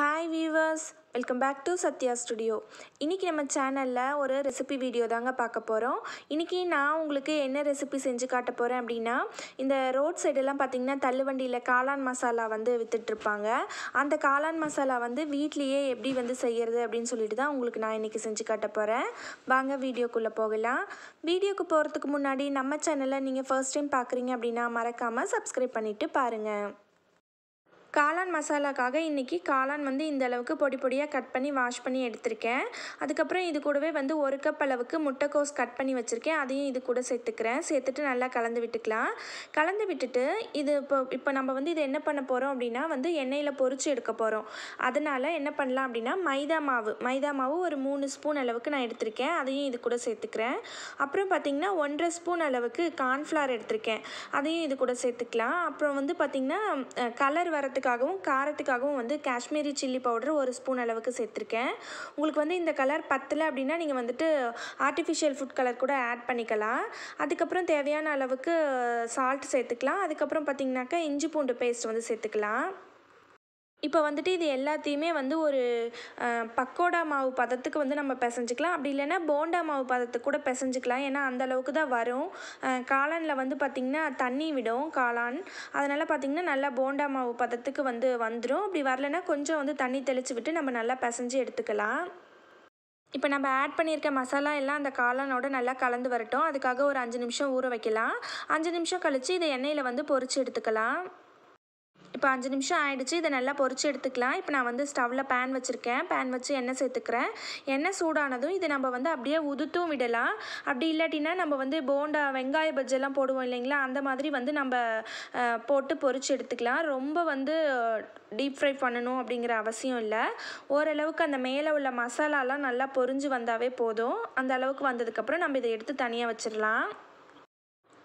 hi viewers welcome back to Sathya studio இன்றைக்கி நம்ம சேனலில் ஒரு ரெசிபி வீடியோ தாங்க பார்க்க போகிறோம் இன்றைக்கி நான் உங்களுக்கு என்ன ரெசிபி செஞ்சு காட்ட போகிறேன் அப்படின்னா இந்த ரோட் சைடெல்லாம் பார்த்திங்கன்னா தள்ளுவண்டியில் காளான் மசாலா வந்து விற்றுட்ருப்பாங்க அந்த காளான் மசாலா வந்து வீட்லேயே எப்படி வந்து செய்கிறது அப்படின்னு சொல்லிட்டு தான் உங்களுக்கு நான் இன்றைக்கி செஞ்சு காட்ட போகிறேன் வாங்க வீடியோக்குள்ளே போகலாம் வீடியோக்கு போகிறதுக்கு முன்னாடி நம்ம சேனலை நீங்கள் ஃபர்ஸ்ட் டைம் பார்க்குறீங்க அப்படின்னா மறக்காமல் சப்ஸ்கிரைப் பண்ணிவிட்டு பாருங்கள் காளான் மசாலாக்காக இன்றைக்கி காளான் வந்து இந்த அளவுக்கு பொடி பொடியாக கட் பண்ணி வாஷ் பண்ணி எடுத்திருக்கேன் அதுக்கப்புறம் இது கூடவே வந்து ஒரு கப் அளவுக்கு முட்டைக்கோஸ் கட் பண்ணி வச்சுருக்கேன் அதையும் இது கூட சேர்த்துக்கிறேன் சேர்த்துட்டு நல்லா கலந்து விட்டுக்கலாம் கலந்து விட்டுட்டு இது இப்போ இப்போ நம்ம வந்து இது என்ன பண்ண போகிறோம் அப்படின்னா வந்து எண்ணெயில் பொறிச்சு எடுக்க போகிறோம் அதனால் என்ன பண்ணலாம் அப்படின்னா மைதா மாவு மைதா மாவு ஒரு மூணு ஸ்பூன் அளவுக்கு நான் எடுத்திருக்கேன் அதையும் இது கூட சேர்த்துக்கிறேன் அப்புறம் பார்த்திங்கன்னா ஒன்றரை ஸ்பூன் அளவுக்கு கார்ன்ஃப்ளவர் எடுத்திருக்கேன் அதையும் இது கூட சேர்த்துக்கலாம் அப்புறம் வந்து பார்த்திங்கன்னா கலர் வரத்துக்கு டேஸ்ட்டுக்காகவும் காரத்துக்காகவும் வந்து காஷ்மீரி சில்லி பவுடர் ஒரு ஸ்பூன் அளவுக்கு சேர்த்துருக்கேன் உங்களுக்கு வந்து இந்த கலர் பத்தில் அப்படின்னா நீங்கள் வந்துட்டு ஆர்டிஃபிஷியல் ஃபுட் கலர் கூட ஆட் பண்ணிக்கலாம் அதுக்கப்புறம் தேவையான அளவுக்கு சால்ட் சேர்த்துக்கலாம் அதுக்கப்புறம் பார்த்திங்கனாக்கா இஞ்சி பூண்டு பேஸ்ட் வந்து சேர்த்துக்கலாம் இப்போ வந்துட்டு இது எல்லாத்தையுமே வந்து ஒரு பக்கோடா மாவு பதத்துக்கு வந்து நம்ம பிசைஞ்சிக்கலாம் அப்படி இல்லைன்னா போண்டா மாவு பதத்துக்கு கூட பிசைஞ்சிக்கலாம் ஏன்னா அந்தளவுக்கு தான் வரும் காளானில் வந்து பார்த்திங்கன்னா தண்ணி விடும் காளான் அதனால் பார்த்திங்கன்னா நல்லா போண்டா மாவு பதத்துக்கு வந்து வந்துடும் அப்படி வரலைன்னா கொஞ்சம் வந்து தண்ணி தெளித்து விட்டு நம்ம நல்லா பிசைஞ்சு எடுத்துக்கலாம் இப்போ நம்ம ஆட் பண்ணியிருக்க மசாலா எல்லாம் அந்த காளானோட நல்லா கலந்து வரட்டும் அதுக்காக ஒரு அஞ்சு நிமிஷம் ஊற வைக்கலாம் அஞ்சு நிமிஷம் கழித்து இதை எண்ணெயில் வந்து பொறிச்சு எடுத்துக்கலாம் இப்போ அஞ்சு நிமிஷம் ஆகிடுச்சு இதை நல்லா பொறிச்சு எடுத்துக்கலாம் இப்போ நான் வந்து ஸ்டவ்வில் பேன் வச்சுருக்கேன் பேன் வச்சு எண்ணெய் சேர்த்துக்கிறேன் எண்ணெய் சூடானதும் இதை நம்ம வந்து அப்படியே உதுத்தும் விடலாம் அப்படி இல்லாட்டினா நம்ம வந்து போண்டா வெங்காய பஜ்ஜெல்லாம் போடுவோம் இல்லைங்களா அந்த மாதிரி வந்து நம்ம போட்டு பொறிச்சு எடுத்துக்கலாம் ரொம்ப வந்து டீப் ஃப்ரை பண்ணணும் அப்படிங்கிற அவசியம் இல்லை ஓரளவுக்கு அந்த மேலே உள்ள மசாலாலாம் நல்லா பொறிஞ்சு வந்தாவே போதும் அந்த அளவுக்கு வந்ததுக்கப்புறம் நம்ம இதை எடுத்து தனியாக வச்சிடலாம்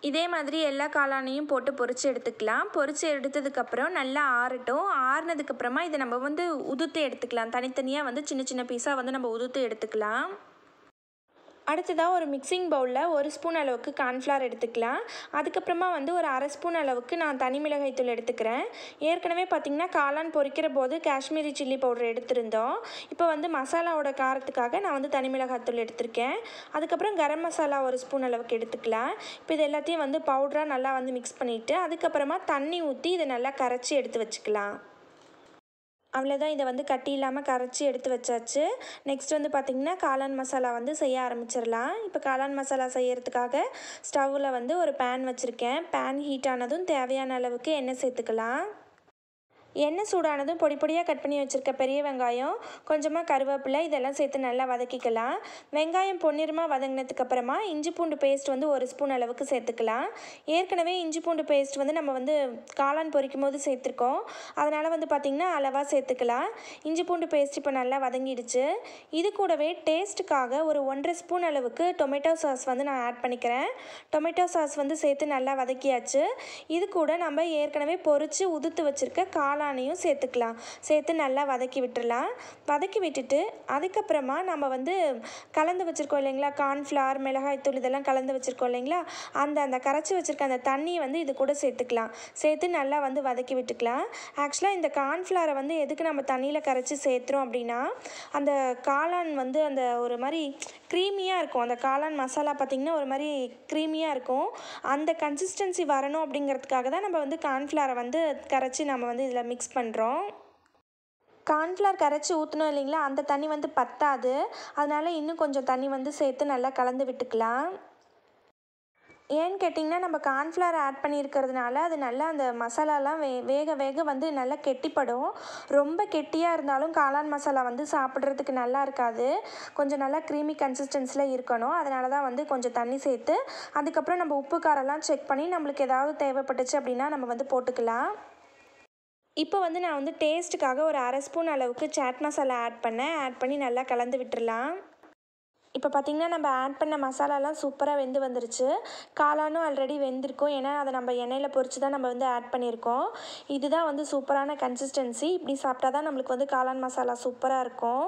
இதே மாதிரி எல்லா காளானையும் போட்டு பொறிச்சு எடுத்துக்கலாம் பொறிச்சு எடுத்ததுக்கப்புறம் நல்லா ஆறட்டும் ஆறுனதுக்கப்புறமா இதை நம்ம வந்து உதுத்து எடுத்துக்கலாம் தனித்தனியாக வந்து சின்ன சின்ன பீஸாக வந்து நம்ம உதுத்து எடுத்துக்கலாம் அடுத்ததாக ஒரு மிக்சிங் பவுலில் ஒரு ஸ்பூன் அளவுக்கு கார்ன்ஃப்ளவர் எடுத்துக்கலாம் அதுக்கப்புறமா வந்து ஒரு அரை ஸ்பூன் அளவுக்கு நான் தனி மிளகாய் தூள் எடுத்துக்கிறேன் ஏற்கனவே பார்த்திங்கன்னா காளான் பொறிக்கிற போது காஷ்மீரி சில்லி பவுடர் எடுத்திருந்தோம் இப்போ வந்து மசாலாவோட காரத்துக்காக நான் வந்து தனி மிளகாய் தூள் எடுத்திருக்கேன் அதுக்கப்புறம் கரம் மசாலா ஒரு ஸ்பூன் அளவுக்கு எடுத்துக்கலாம் இப்போ இது எல்லாத்தையும் வந்து பவுடராக நல்லா வந்து மிக்ஸ் பண்ணிவிட்டு அதுக்கப்புறமா தண்ணி ஊற்றி இதை நல்லா கரைச்சி எடுத்து வச்சுக்கலாம் அவ்வளோதான் இதை வந்து கட்டி இல்லாமல் கரைச்சி எடுத்து வச்சாச்சு நெக்ஸ்ட் வந்து பார்த்திங்கன்னா காளான் மசாலா வந்து செய்ய ஆரம்பிச்சிடலாம் இப்போ காளான் மசாலா செய்கிறதுக்காக ஸ்டவ்வில் வந்து ஒரு பேன் வச்சுருக்கேன் பேன் ஹீட் ஆனதும் தேவையான அளவுக்கு எண்ணெய் சேர்த்துக்கலாம் எண்ணெய் சூடானதும் பொடி பொடியாக கட் பண்ணி வச்சுருக்க பெரிய வெங்காயம் கொஞ்சமாக கருவேப்பிலை இதெல்லாம் சேர்த்து நல்லா வதக்கிக்கலாம் வெங்காயம் பொன்னிறமாக வதங்கினதுக்கு அப்புறமா இஞ்சி பூண்டு பேஸ்ட் வந்து ஒரு ஸ்பூன் அளவுக்கு சேர்த்துக்கலாம் ஏற்கனவே இஞ்சி பூண்டு பேஸ்ட் வந்து நம்ம வந்து காளான் பொரிக்கும் போது சேர்த்துருக்கோம் அதனால் வந்து பார்த்திங்கன்னா அளவாக சேர்த்துக்கலாம் இஞ்சி பூண்டு பேஸ்ட் இப்போ நல்லா வதங்கிடுச்சு இது கூடவே டேஸ்ட்டுக்காக ஒரு ஒன்றரை ஸ்பூன் அளவுக்கு டொமேட்டோ சாஸ் வந்து நான் ஆட் பண்ணிக்கிறேன் டொமேட்டோ சாஸ் வந்து சேர்த்து நல்லா வதக்கியாச்சு இது கூட நம்ம ஏற்கனவே பொறிச்சு உதுத்து வச்சுருக்க காளான் காளானையும் சேர்த்துக்கலாம் சேர்த்து நல்லா வதக்கி விட்டுடலாம் வதக்கி விட்டுட்டு அதுக்கப்புறமா நம்ம வந்து கலந்து வச்சுருக்கோம் இல்லைங்களா கார்ன்ஃப்ளவர் மிளகாய்த்தூள் இதெல்லாம் கலந்து வச்சுருக்கோம் இல்லைங்களா அந்த அந்த கரைச்சி வச்சுருக்க அந்த தண்ணியை வந்து இது கூட சேர்த்துக்கலாம் சேர்த்து நல்லா வந்து வதக்கி விட்டுக்கலாம் ஆக்சுவலாக இந்த கார்ன்ஃப்ளவரை வந்து எதுக்கு நம்ம தண்ணியில் கரைச்சி சேர்த்துறோம் அப்படின்னா அந்த காளான் வந்து அந்த ஒரு மாதிரி க்ரீமியாக இருக்கும் அந்த காளான் மசாலா பார்த்திங்கன்னா ஒரு மாதிரி க்ரீமியாக இருக்கும் அந்த கன்சிஸ்டன்சி வரணும் அப்படிங்கிறதுக்காக தான் நம்ம வந்து கார்ன்ஃப்ளவரை வந்து கரைச்சி நம்ம வந்து இதில் மிக்ஸ் பண்ணுறோம் கார்ன்ஃப்ளவர் கரைச்சி ஊற்றணும் இல்லைங்களா அந்த தண்ணி வந்து பத்தாது அதனால் இன்னும் கொஞ்சம் தண்ணி வந்து சேர்த்து நல்லா கலந்து விட்டுக்கலாம் ஏன்னு கேட்டிங்கன்னா நம்ம கார்ன்ஃப்ளவர் ஆட் பண்ணியிருக்கிறதுனால அது நல்லா அந்த மசாலாலாம் வே வேக வேக வந்து நல்லா கெட்டிப்படும் ரொம்ப கெட்டியாக இருந்தாலும் காளான் மசாலா வந்து சாப்பிட்றதுக்கு நல்லா இருக்காது கொஞ்சம் நல்லா க்ரீமி கன்சிஸ்டன்ஸில் இருக்கணும் அதனால தான் வந்து கொஞ்சம் தண்ணி சேர்த்து அதுக்கப்புறம் நம்ம உப்பு காரெல்லாம் செக் பண்ணி நம்மளுக்கு ஏதாவது தேவைப்பட்டுச்சு அப்படின்னா நம்ம வந்து போட்டுக்கலாம் இப்போ வந்து நான் வந்து டேஸ்ட்டுக்காக ஒரு அரை ஸ்பூன் அளவுக்கு சாட் மசாலா ஆட் பண்ணேன் ஆட் பண்ணி நல்லா கலந்து விட்டுடலாம் இப்போ பார்த்திங்கன்னா நம்ம ஆட் பண்ண மசாலாலாம் சூப்பராக வெந்து வந்துருச்சு காளானும் ஆல்ரெடி வெந்திருக்கும் ஏன்னா அதை நம்ம எண்ணெயில் பொறிச்சு தான் நம்ம வந்து ஆட் பண்ணியிருக்கோம் இதுதான் வந்து சூப்பரான கன்சிஸ்டன்சி இப்படி சாப்பிட்டா தான் நம்மளுக்கு வந்து காளான் மசாலா சூப்பராக இருக்கும்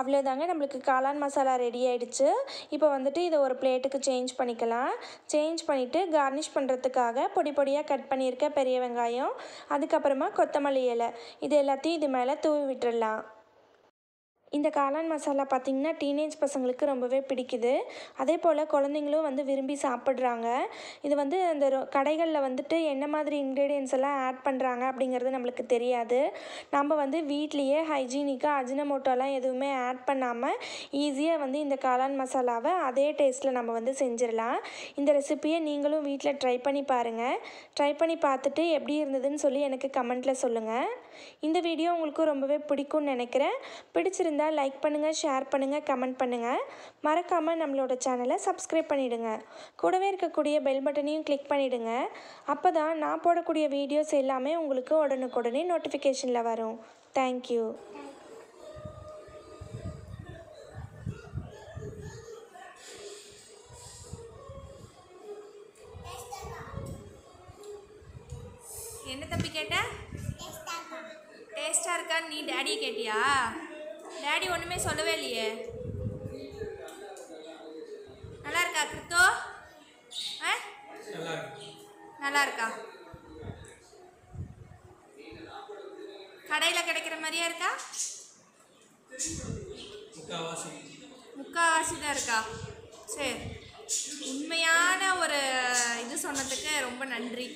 அவ்வளோதாங்க நம்மளுக்கு காளான் மசாலா ரெடி ஆகிடுச்சு இப்போ வந்துட்டு இதை ஒரு பிளேட்டுக்கு சேஞ்ச் பண்ணிக்கலாம் சேஞ்ச் பண்ணிவிட்டு கார்னிஷ் பண்ணுறதுக்காக பொடி பொடியாக கட் பண்ணியிருக்க பெரிய வெங்காயம் அதுக்கப்புறமா கொத்தமல்லி இலை இது எல்லாத்தையும் இது மேலே தூவி விட்டுடலாம் இந்த காளான் மசாலா பார்த்திங்கன்னா டீனேஜ் பசங்களுக்கு ரொம்பவே பிடிக்குது அதே போல் குழந்தைங்களும் வந்து விரும்பி சாப்பிட்றாங்க இது வந்து அந்த கடைகளில் வந்துட்டு என்ன மாதிரி இன்க்ரீடியன்ஸ் எல்லாம் ஆட் பண்ணுறாங்க அப்படிங்கிறது நம்மளுக்கு தெரியாது நம்ம வந்து வீட்லேயே ஹைஜீனிக்காக அஜினமோட்டோலாம் எதுவுமே ஆட் பண்ணாமல் ஈஸியாக வந்து இந்த காளான் மசாலாவை அதே டேஸ்ட்டில் நம்ம வந்து செஞ்சிடலாம் இந்த ரெசிப்பியை நீங்களும் வீட்டில் ட்ரை பண்ணி பாருங்கள் ட்ரை பண்ணி பார்த்துட்டு எப்படி இருந்ததுன்னு சொல்லி எனக்கு கமெண்ட்டில் சொல்லுங்கள் இந்த வீடியோ உங்களுக்கும் ரொம்பவே பிடிக்கும்னு நினைக்கிறேன் பிடிச்சிருந்த பிடிச்சிருந்தால் லைக் பண்ணுங்கள் ஷேர் பண்ணுங்கள் கமெண்ட் பண்ணுங்கள் மறக்காமல் நம்மளோட சேனலை சப்ஸ்கிரைப் பண்ணிவிடுங்க கூடவே இருக்கக்கூடிய பெல் பட்டனையும் கிளிக் பண்ணிவிடுங்க அப்போ தான் நான் போடக்கூடிய வீடியோஸ் எல்லாமே உங்களுக்கு உடனுக்குடனே நோட்டிஃபிகேஷனில் வரும் தேங்க்யூ என்ன தம்பி கேட்ட டேஸ்டா இருக்கான்னு நீ டேடியை கேட்டியா டேடி ஒன்றுமே சொல்லவே இல்லையே நல்லா இருக்கா கிருத்தோ ஆ நல்லா இருக்கா கடையில் கிடைக்கிற மாதிரியா இருக்கா முக்காவாசி தான் இருக்கா சரி உண்மையான ஒரு இது சொன்னதுக்கு ரொம்ப நன்றி